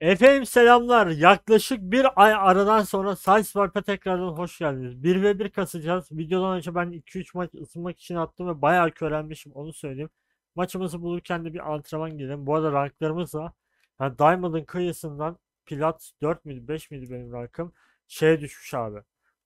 Efendim selamlar. Yaklaşık bir ay aradan sonra Sideswipe'a tekrardan hoş geldiniz. 1 ve 1 kasacağız. Videodan önce ben 2-3 maç ısınmak için attım ve bayağı körenmişim onu söyleyeyim. Maçımızı bulurken de bir antrenman girelim. Bu arada ranklarımız da yani Diamond'ın kıyısından Plat 4 miydi, 5 miydi benim rankım? Şeye düşmüş abi.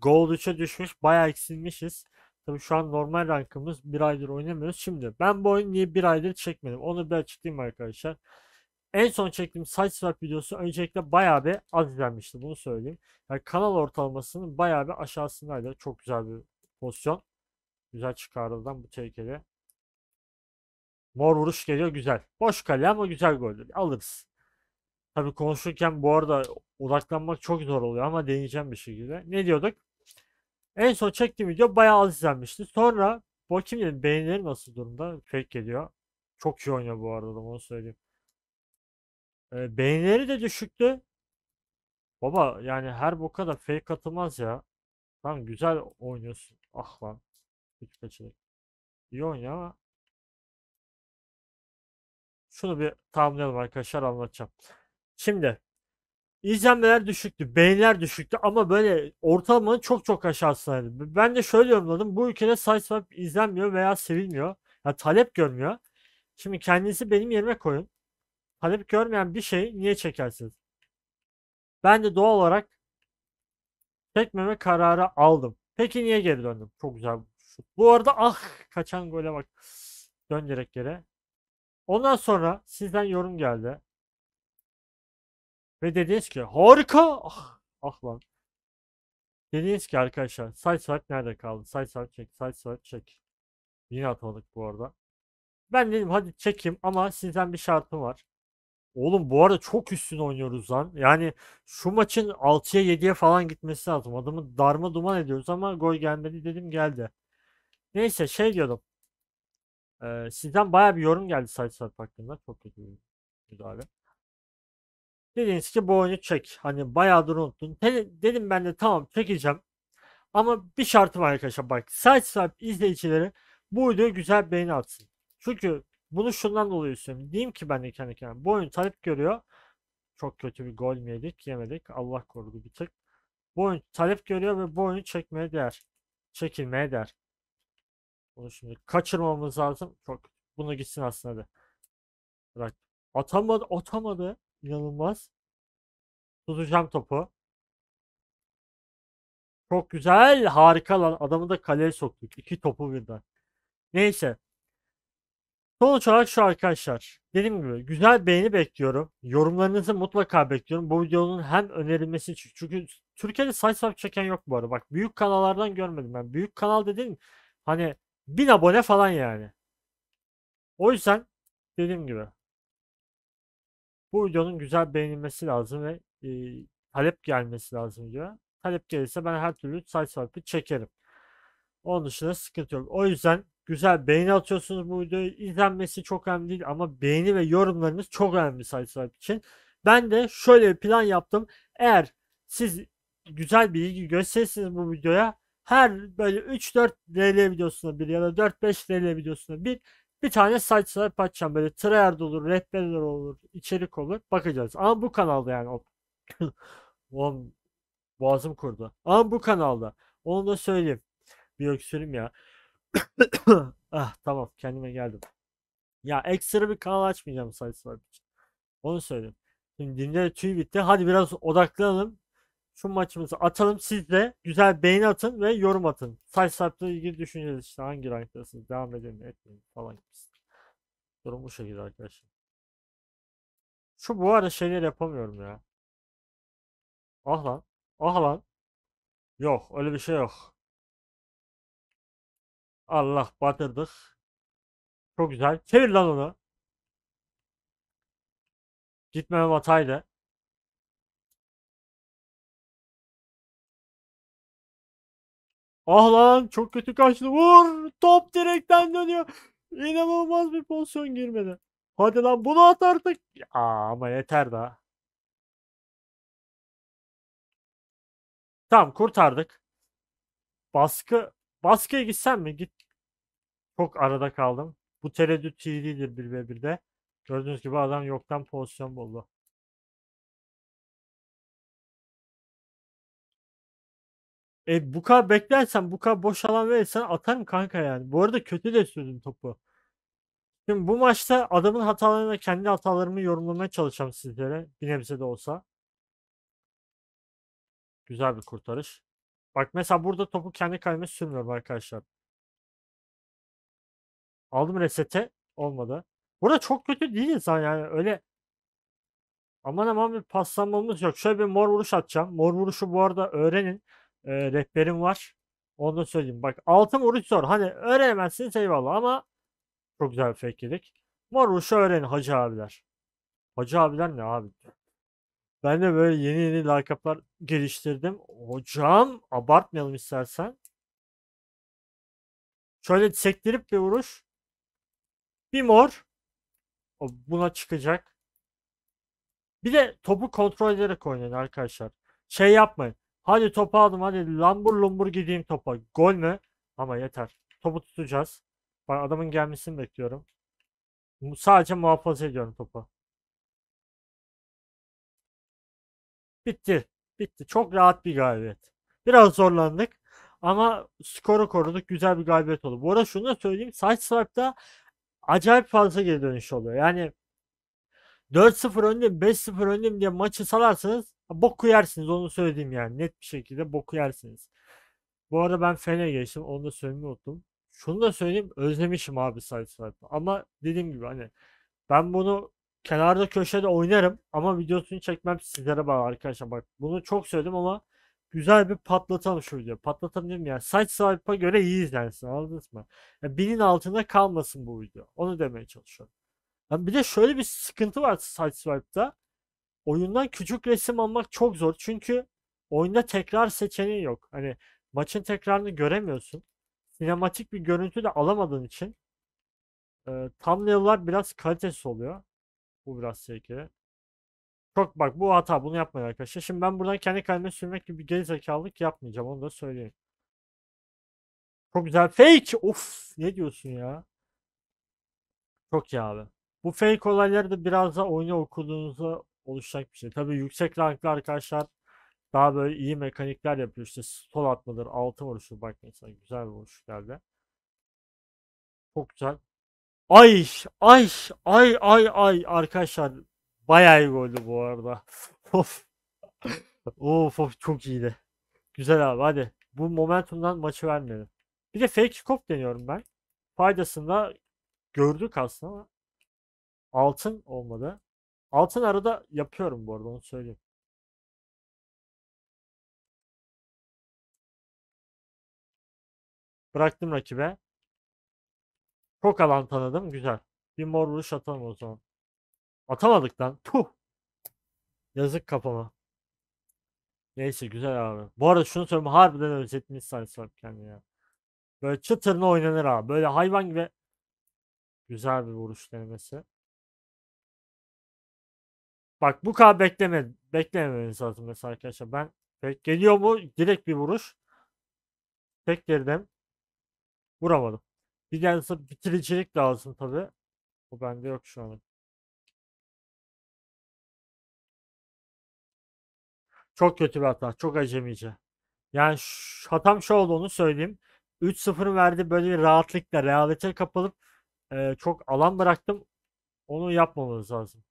Gold 3'e düşmüş. Bayağı eksilmişiz. Tabi şu an normal rankımız. Bir aydır oynamıyoruz. Şimdi ben bu oyunu niye bir aydır çekmedim? Onu bir açıklayayım arkadaşlar. En son çektiğim sideswap videosu öncelikle bayağı bir az izlenmişti bunu söyleyeyim. Yani kanal ortalamasının bayağı bir aşağısındaydı. Çok güzel bir pozisyon. Güzel çıkarıldan bu tehlikeli. Mor vuruş geliyor güzel. Boş kale ama güzel goldür. Alırız. Tabi konuşurken bu arada odaklanmak çok zor oluyor ama deneyeceğim bir şekilde. Ne diyorduk? En son çektiğim video bayağı az izlenmişti. Sonra bakayım dedim beğenileri nasıl durumda. Fake geliyor. Çok iyi oynuyor bu arada onu söyleyeyim. E, beğenileri de düşüktü. Baba yani her bu kadar fake atılmaz ya. Lan güzel oynuyorsun. Ah lan. Üç kaçırık. İyi oynuyor ama. Şunu bir tamamlayalım arkadaşlar anlatacağım. Şimdi izlenmeler düşüktü, beğeniler düşüktü ama böyle ortalamanın çok çok aşağısındaydı. Ben de şöyle yorumladım. Bu ülkede Sideswipe izlenmiyor veya sevilmiyor. Ya yani talep görmüyor. Şimdi kendinizi benim yerime koyun talep görmeyen bir şey niye çekersiniz? Ben de doğal olarak çekmeme kararı aldım. Peki niye geri döndüm? Çok güzel Bu arada ah kaçan gole bak. Dön direkt yere. Ondan sonra sizden yorum geldi. Ve dediniz ki harika. Ah, ah lan. Dediniz ki arkadaşlar side saat nerede kaldı? Side saat çek, side saat çek. Yine atmadık bu arada. Ben dedim hadi çekeyim ama sizden bir şartım var. Oğlum bu arada çok üstün oynuyoruz lan. Yani şu maçın 6'ya 7'ye falan gitmesi lazım. Adamı darma duman ediyoruz ama gol gelmedi dedim geldi. Neyse şey diyordum. Ee, sizden baya bir yorum geldi Sarp hakkında. Çok kötü bir müdahale. Dediniz ki bu oyunu çek. Hani bayağıdır unuttun. Dedim ben de tamam çekeceğim. Ama bir şartım var arkadaşlar bak. Sarp izleyicileri bu videoya güzel beğeni atsın. Çünkü bunu şundan dolayı söylüyorum. Diyeyim ki ben de kendi kendime. Bu oyun talep görüyor. Çok kötü bir gol mü yedik? Yemedik. Allah korudu bir tık. Bu oyun talep görüyor ve bu oyunu çekmeye değer. Çekilmeye değer. Bunu şimdi kaçırmamız lazım. Çok bunu gitsin aslında da. Bırak. Atamadı, atamadı. İnanılmaz. Tutacağım topu. Çok güzel, harika lan. Adamı da kaleye soktuk. İki topu birden. Neyse. Sonuç olarak şu arkadaşlar. Dediğim gibi güzel beğeni bekliyorum. Yorumlarınızı mutlaka bekliyorum. Bu videonun hem önerilmesi için. Çünkü Türkiye'de sayısal çeken yok bu arada. Bak büyük kanallardan görmedim ben. Büyük kanal dediğim hani bin abone falan yani. O yüzden dediğim gibi bu videonun güzel beğenilmesi lazım ve e, talep gelmesi lazım diyor. Talep gelirse ben her türlü sayısal çekerim. Onun dışında sıkıntı yok. O yüzden Güzel beğeni atıyorsunuz bu videoyu. İzlenmesi çok önemli değil ama beğeni ve yorumlarınız çok önemli sayısal için. Ben de şöyle bir plan yaptım. Eğer siz güzel bir ilgi gösterirsiniz bu videoya her böyle 3-4 RL videosuna bir ya da 4-5 RL videosuna bir bir tane site swipe açacağım. Böyle tryhard olur, rehberler olur, içerik olur. Bakacağız. Ama bu kanalda yani. o, Oğlum boğazım kurdu. Ama bu kanalda. Onu da söyleyeyim. Bir öksürüm ya ah tamam kendime geldim. Ya ekstra bir kanal açmayacağım sayısı var. Onu söyledim. Şimdi dinlere tüy bitti. Hadi biraz odaklanalım. Şu maçımızı atalım. Siz de güzel beğeni atın ve yorum atın. Sayı sahipleri ilgili düşüneceğiz işte. Hangi ranktasınız? Devam edelim mi? Etmeyin falan gibisinden. Durum bu şekilde arkadaşlar. Şu bu arada şeyler yapamıyorum ya. Ah lan. Ah lan. Yok öyle bir şey yok. Allah batırdık. Çok güzel. Çevir lan onu. Gitmem hataydı. Ah lan çok kötü kaçtı. Vur! Top direkten dönüyor. İnanılmaz bir pozisyon girmedi. Hadi lan bunu at artık. Aa, ama yeter daha. Tamam kurtardık. Baskı baskıya gitsen mi? Git çok arada kaldım. Bu tereddüt TD'dir 1 ve 1'de. Gördüğünüz gibi adam yoktan pozisyon buldu. E bu kadar beklersen bu kadar boş alan verirsen atarım kanka yani. Bu arada kötü de sürdüm topu. Şimdi bu maçta adamın hatalarını kendi hatalarımı yorumlamaya çalışacağım sizlere. Bir nebze de olsa. Güzel bir kurtarış. Bak mesela burada topu kendi kaleme sürmüyorum arkadaşlar. Aldım resete. Olmadı. Burada çok kötü değil değiliz yani öyle aman aman bir paslanmamız yok. Şöyle bir mor vuruş atacağım. Mor vuruşu bu arada öğrenin. E, rehberim var. Onu da söyleyeyim. Bak altın vuruş zor. Hani öğrenemezsiniz eyvallah ama çok güzel bir fake'lik. Mor vuruşu öğrenin hacı abiler. Hacı abiler ne abi? Ben de böyle yeni yeni lakaplar geliştirdim. Hocam abartmayalım istersen. Şöyle sektirip bir vuruş. Bir mor. O buna çıkacak. Bir de topu kontrol ederek oynayın arkadaşlar. Şey yapmayın. Hadi topu aldım hadi lambur lumbur gideyim topa. Gol mü? Ama yeter. Topu tutacağız. Bak adamın gelmesini bekliyorum. Sadece muhafaza ediyorum topu. Bitti. Bitti. Çok rahat bir galibiyet. Biraz zorlandık. Ama skoru koruduk. Güzel bir galibiyet oldu. Bu arada şunu da söyleyeyim. Sideswipe'da acayip fazla geri dönüş oluyor. Yani 4-0 öndeyim 5-0 öndeyim diye maçı salarsanız boku yersiniz onu söyleyeyim yani net bir şekilde boku yersiniz. Bu arada ben Fener'e geçtim onu da söylemeyi unuttum. Şunu da söyleyeyim özlemişim abi Sait Swipe'ı ama dediğim gibi hani ben bunu kenarda köşede oynarım ama videosunu çekmem sizlere bağlı arkadaşlar bak bunu çok söyledim ama güzel bir patlatalım video, patlatan Patlatalım diyorum yani saç swipe'a göre iyi izlensin anladınız mı? Yani binin altında kalmasın bu video. Onu demeye çalışıyorum. Yani bir de şöyle bir sıkıntı var saç swipe'da. Oyundan küçük resim almak çok zor. Çünkü oyunda tekrar seçeneği yok. Hani maçın tekrarını göremiyorsun. Sinematik bir görüntü de alamadığın için e, thumbnail'lar biraz kalitesiz oluyor. Bu biraz tehlikeli. Çok bak bu hata bunu yapmayın arkadaşlar. Şimdi ben buradan kendi kendime sürmek gibi bir gerizekalılık yapmayacağım onu da söyleyeyim. Çok güzel fake of ne diyorsun ya. Çok iyi abi. Bu fake olayları da biraz da oyunu okuduğunuzda oluşacak bir şey. Tabii yüksek ranklı arkadaşlar daha böyle iyi mekanikler yapıyor. İşte sol atmadır, altın vuruşu bak mesela güzel vuruş geldi. Çok güzel. Ay ay ay ay ay arkadaşlar Bayağı iyi goldü bu arada. of. of of çok iyiydi. Güzel abi hadi. Bu momentumdan maçı vermedim. Bir de fake scope deniyorum ben. Faydasında gördük aslında ama altın olmadı. Altın arada yapıyorum bu arada onu söyleyeyim. Bıraktım rakibe. Çok alan tanıdım. Güzel. Bir mor vuruş atalım o zaman. Atamadık lan. Puh. Yazık kafama. Neyse güzel abi. Bu arada şunu söyleyeyim harbiden özetmiş Sunny kendini ya. Böyle çıtırına oynanır abi. Böyle hayvan gibi güzel bir vuruş denemesi. Bak bu kadar bekleme, beklememeniz lazım mesela arkadaşlar. Ben geliyor mu direkt bir vuruş. Tek geriden vuramadım. Bir de bitiricilik lazım tabi. O bende yok şu an. Çok kötü bir hata. Çok acemice. Yani şu, hatam şu olduğunu söyleyeyim. 3-0 verdi böyle bir rahatlıkla realite kapılıp e, çok alan bıraktım. Onu yapmamamız lazım.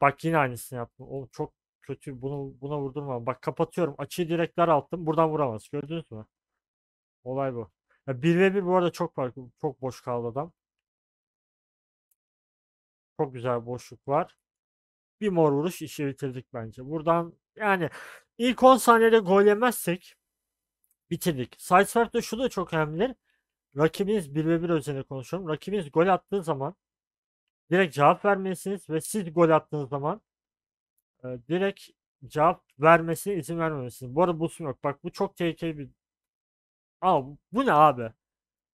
Bak yine aynısını yaptım. O çok kötü. Bunu buna vurdurma. Bak kapatıyorum. Açıyı direkt daralttım. Buradan vuramaz. Gördünüz mü? Olay bu. Ya 1 ve 1 bu arada çok farklı. Çok boş kaldı adam. Çok güzel boşluk var bir mor vuruş işi bitirdik bence. Buradan yani ilk 10 saniyede gol yemezsek bitirdik. Size farklı şu da çok önemli. Rakibiniz 1 ve 1 özelinde konuşuyorum. Rakibiniz gol attığı zaman direkt cevap vermelisiniz ve siz gol attığınız zaman e, direkt cevap vermesine izin vermemelisiniz. Bu arada bulsun yok. Bak bu çok tehlikeli bir... Aa bu ne abi?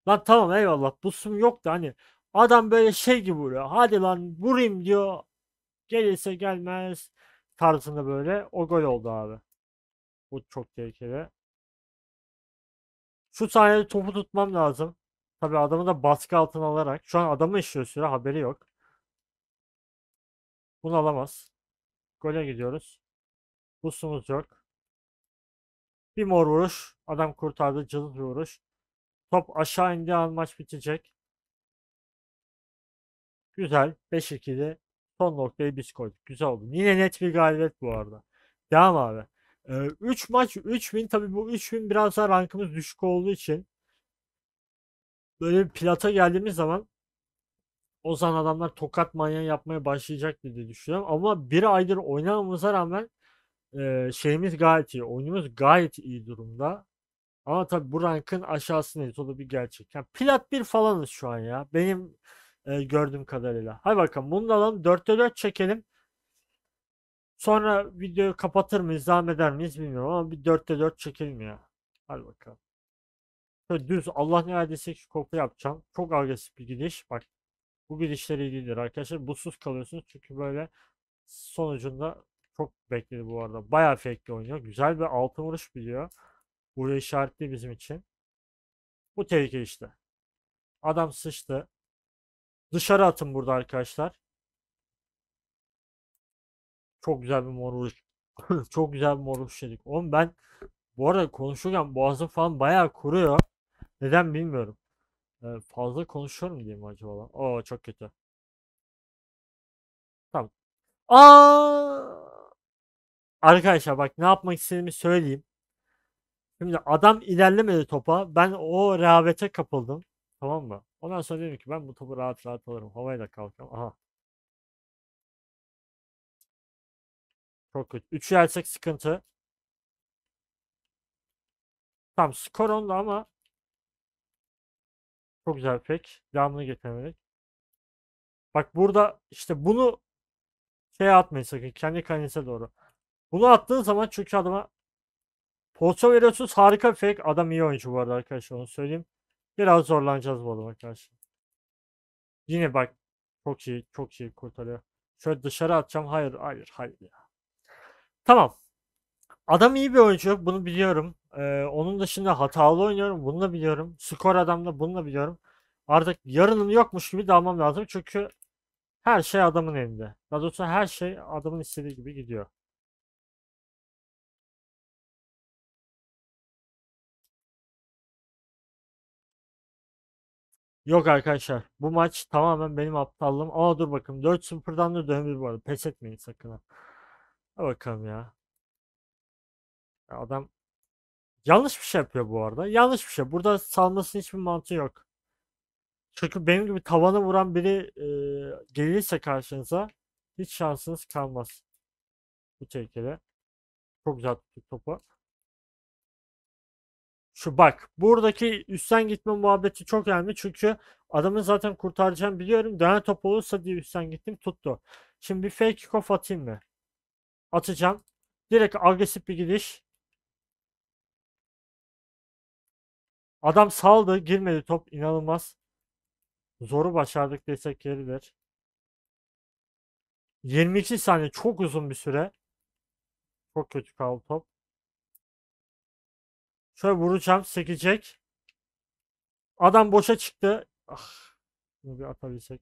Lan tamam eyvallah bulsun yok da hani adam böyle şey gibi vuruyor. Hadi lan vurayım diyor. Gelirse gelmez tarzında böyle o gol oldu abi. Bu çok tehlikeli. Şu saniyede topu tutmam lazım. Tabi adamı da baskı altına alarak. Şu an adamı işliyor süre haberi yok. Bunu alamaz. Gole gidiyoruz. Busumuz yok. Bir mor vuruş. Adam kurtardı. Cılız bir vuruş. Top aşağı indiği an maç bitecek. Güzel. 5-2'de Son noktayı biz koyduk. Güzel oldu. Yine net bir galibiyet bu arada. Devam abi. 3 ee, maç 3 win tabi bu 3 win biraz daha rankımız düşük olduğu için böyle bir plata geldiğimiz zaman o zaman adamlar tokat manyağı yapmaya başlayacak diye düşünüyorum. Ama bir aydır oynamamıza rağmen e, şeyimiz gayet iyi. Oyunumuz gayet iyi durumda. Ama tabi bu rankın aşağısındayız. O da bir gerçek. Yani plat bir falanız şu an ya. Benim e, gördüğüm kadarıyla. Hadi bakalım bunu da alalım. 4'te 4 çekelim. Sonra videoyu kapatır mıyız, devam eder miyiz bilmiyorum ama bir 4'te 4 çekelim ya. Hadi bakalım. Şöyle düz Allah ne verdiyse koku yapacağım. Çok agresif bir gidiş. Bak bu gidişler ilgilidir değildir arkadaşlar. Butsuz kalıyorsunuz çünkü böyle sonucunda çok bekledi bu arada. Bayağı fake'li oynuyor. Güzel bir altın vuruş biliyor. Buraya işaretli bizim için. Bu tehlike işte. Adam sıçtı. Dışarı atın burada arkadaşlar. Çok güzel bir moruluş. Çok güzel bir moruluş dedik. Oğlum ben bu arada konuşurken boğazım falan bayağı kuruyor. Neden bilmiyorum. Ee, fazla konuşuyorum diye mi acaba lan? Oo çok kötü. Tamam. Aa! Arkadaşlar bak ne yapmak istediğimi söyleyeyim. Şimdi adam ilerlemedi topa. Ben o rehavete kapıldım. Tamam mı? Ondan sonra dedim ki ben bu topu rahat rahat alırım. Havaya da kalkacağım. Aha. Çok kötü. 3'ü yersek sıkıntı. Tam skor onda ama çok güzel pek. Devamını getiremedik. Bak burada işte bunu şey atmayın sakın. Kendi kalenize doğru. Bunu attığın zaman çünkü adama Pozisyon veriyorsunuz harika bir fake. Adam iyi oyuncu bu arada arkadaşlar onu söyleyeyim. Biraz zorlanacağız bu adama karşı. Yine bak çok iyi çok iyi kurtarıyor. Şöyle dışarı atacağım. Hayır hayır hayır ya. Tamam. Adam iyi bir oyuncu. Bunu biliyorum. Ee, onun dışında hatalı oynuyorum. Bunu da biliyorum. Skor adamda bunu da biliyorum. Artık yarınım yokmuş gibi dalmam lazım. Çünkü her şey adamın elinde. Daha doğrusu her şey adamın istediği gibi gidiyor. Yok arkadaşlar. Bu maç tamamen benim aptallığım. Aa dur bakayım. 4-0'dan da dönebilir bu arada. Pes etmeyin sakın. Ha. Bakalım ya. ya. Adam yanlış bir şey yapıyor bu arada. Yanlış bir şey. Burada salmasının hiçbir mantığı yok. Çünkü benim gibi tavana vuran biri e, gelirse karşınıza hiç şansınız kalmaz. Bu tehlikeli. Çok güzel tuttuk topu. Şu bak buradaki üstten gitme muhabbeti çok önemli çünkü adamı zaten kurtaracağım biliyorum. Dönen top olursa diye üstten gittim tuttu. Şimdi bir fake kickoff atayım mı? Atacağım. Direkt agresif bir gidiş. Adam saldı girmedi top inanılmaz. Zoru başardık desek yeridir. 22 saniye çok uzun bir süre. Çok kötü kaldı top. Şöyle vuracağım. Sekecek. Adam boşa çıktı. Ah. Bunu bir atabilsek.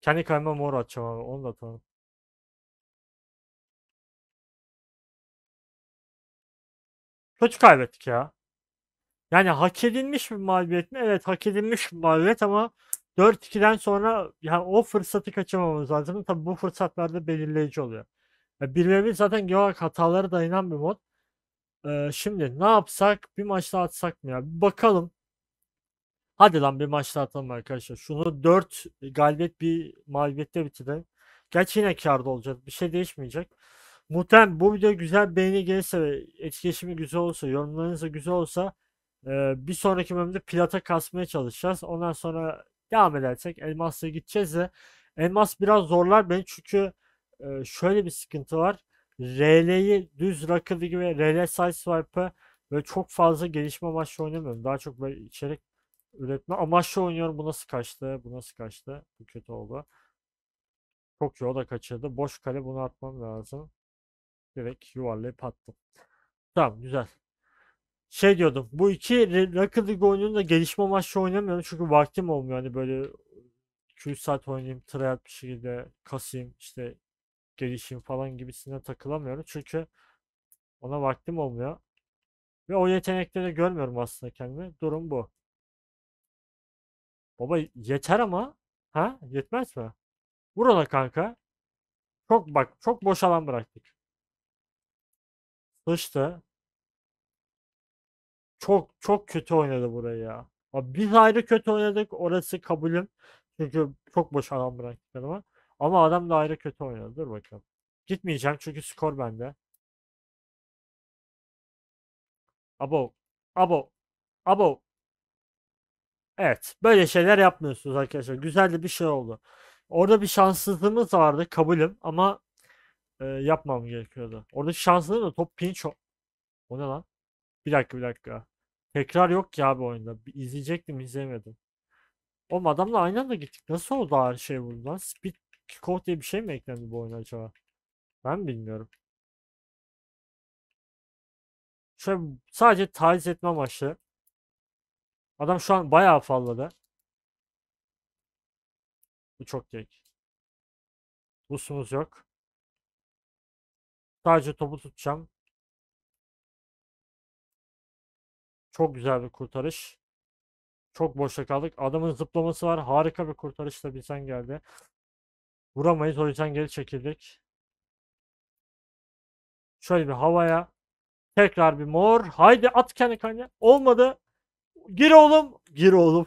Kendi kaleme mor atacağım abi. Onu da atalım. Kötü kaybettik ya. Yani hak edilmiş bir mağlubiyet mi? Evet hak edilmiş bir mağlubiyet ama 4-2'den sonra yani o fırsatı kaçırmamamız lazım. Tabi bu fırsatlarda belirleyici oluyor. Yani bilmemiz zaten Georg hataları dayanan bir mod şimdi ne yapsak? Bir maç daha atsak mı ya? Bir bakalım. Hadi lan bir maç daha atalım arkadaşlar. Şunu 4 e, galibiyet bir mağlubiyette bitirelim. Gerçi yine karda olacak, Bir şey değişmeyecek. Muhtemelen bu video güzel beğeni gelirse ve etkileşimi güzel olsa, yorumlarınız da güzel olsa bir sonraki bölümde plata kasmaya çalışacağız. Ondan sonra devam edersek elmasla gideceğiz de elmas biraz zorlar beni çünkü şöyle bir sıkıntı var. RL'yi düz rakı ve RL sideswipe'ı ve çok fazla gelişme amaçlı oynamıyorum. Daha çok böyle içerik üretme amaçlı oynuyorum. Bu nasıl kaçtı? Bu nasıl kaçtı? Bu kötü oldu. Çok iyi o da kaçırdı. Boş kale bunu atmam lazım. Direkt yuvarlayıp attım. Tamam güzel. Şey diyordum. Bu iki Rocket League oyununu da gelişme amaçlı oynamıyorum. Çünkü vaktim olmuyor. Hani böyle 200 saat oynayayım, tryhard bir şekilde kasayım, işte gelişim falan gibisine takılamıyorum. Çünkü ona vaktim olmuyor. Ve o yetenekleri görmüyorum aslında kendimi. Durum bu. Baba yeter ama. Ha? Yetmez mi? burada kanka. Çok bak çok boş alan bıraktık. Sıçtı. Çok çok kötü oynadı burayı ya. Biz ayrı kötü oynadık. Orası kabulüm. Çünkü çok boş alan bıraktık ama. Ama adam da ayrı kötü oynadı. Dur bakalım. Gitmeyeceğim çünkü skor bende. Abo. Abo. Abo. Evet. Böyle şeyler yapmıyorsunuz arkadaşlar. Güzel de bir şey oldu. Orada bir şanssızlığımız vardı. Kabulüm. Ama e, yapmam gerekiyordu. Orada şanssızlığım da top pinç o. O ne lan? Bir dakika bir dakika. Tekrar yok ki abi oyunda. Bir izleyecektim izleyemedim. Oğlum adamla aynı anda gittik. Nasıl oldu her şey buradan? Speed Kickoff diye bir şey mi eklendi bu oyuna acaba? Ben bilmiyorum. Şöyle sadece taciz etme amaçlı. Adam şu an bayağı falladı. Bu çok tek. Busumuz yok. Sadece topu tutacağım. Çok güzel bir kurtarış. Çok boşta kaldık. Adamın zıplaması var. Harika bir kurtarışla bir sen geldi. Vuramayız o yüzden geri çekildik. Şöyle bir havaya. Tekrar bir mor. Haydi at kendi kalene. Olmadı. Gir oğlum. Gir oğlum.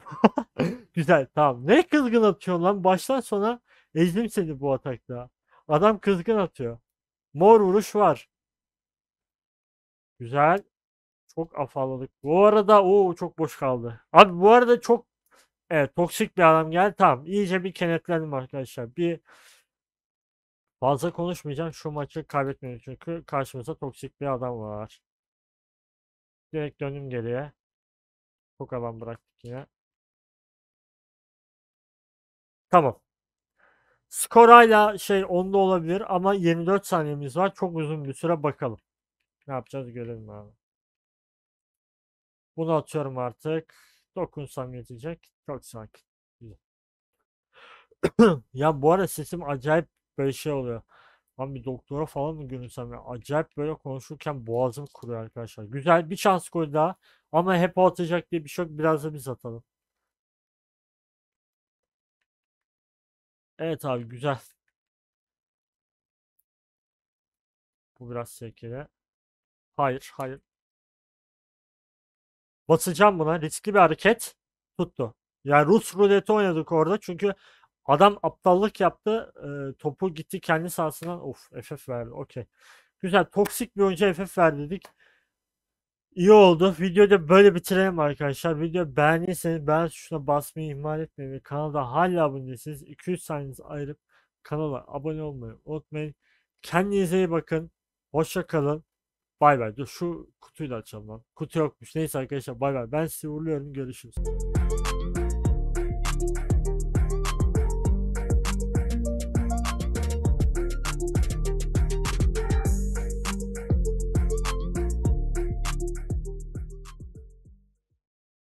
Güzel tamam. Ne kızgın atıyorsun lan. Baştan sona ezdim seni bu atakta. Adam kızgın atıyor. Mor vuruş var. Güzel. Çok afalladık. Bu arada o çok boş kaldı. Abi bu arada çok Evet toksik bir adam geldi. Tamam iyice bir kenetlenim arkadaşlar. Bir fazla konuşmayacağım. Şu maçı kaybetmeyelim çünkü karşımızda toksik bir adam var. Direkt dönüm geriye. Çok adam bıraktık yine. Tamam. Skor hala şey onda olabilir ama 24 saniyemiz var. Çok uzun bir süre bakalım. Ne yapacağız görelim abi. Bunu atıyorum artık. Dokunsam yetecek. Çok sakin. ya bu arada sesim acayip böyle şey oluyor. Ben bir doktora falan mı görünsem ya? Acayip böyle konuşurken boğazım kuruyor arkadaşlar. Güzel bir şans koy daha. Ama hep atacak diye bir şok. Şey biraz da biz atalım. Evet abi güzel. Bu biraz sekere. Hayır hayır. Basacağım buna. Riskli bir hareket tuttu. Yani Rus ruleti oynadık orada. Çünkü adam aptallık yaptı. E, topu gitti kendi sahasından. Of FF verdi. Okey. Güzel. Toksik bir oyuncu FF verdi dedik. İyi oldu. Videoda böyle bitirelim arkadaşlar. Video beğendiyseniz ben şuna basmayı ihmal etmeyin ve kanalda hala abone değilseniz 200 saniyenizi ayırıp kanala abone olmayı unutmayın. Kendinize iyi bakın. Hoşça kalın. Bay bay. Dur şu kutuyu da açalım. Kutu yokmuş. Neyse arkadaşlar bay bay. Ben sizi uğurluyorum. Görüşürüz.